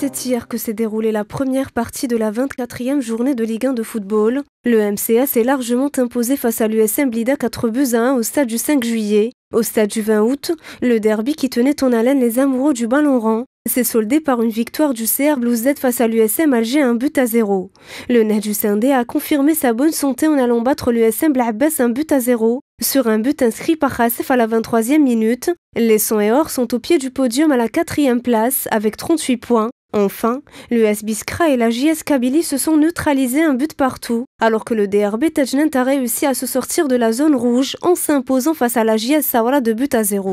C'est hier que s'est déroulée la première partie de la 24e journée de Ligue 1 de football. Le MCA s'est largement imposé face à l'USM Blida 4 buts à 1 au stade du 5 juillet. Au stade du 20 août, le derby qui tenait en haleine les amoureux du ballon rang s'est soldé par une victoire du CR Blues Z face à l'USM Alger 1 but à 0. Le net du Sindé a confirmé sa bonne santé en allant battre l'USM Blabès 1 but à 0 sur un but inscrit par Hassef à la 23e minute. Les Sons et Or sont au pied du podium à la 4e place avec 38 points, Enfin, l'US biskra et la JS Kabylie se sont neutralisés un but partout, alors que le DRB Tejnent a réussi à se sortir de la zone rouge en s'imposant face à la JS Sawala de but à zéro.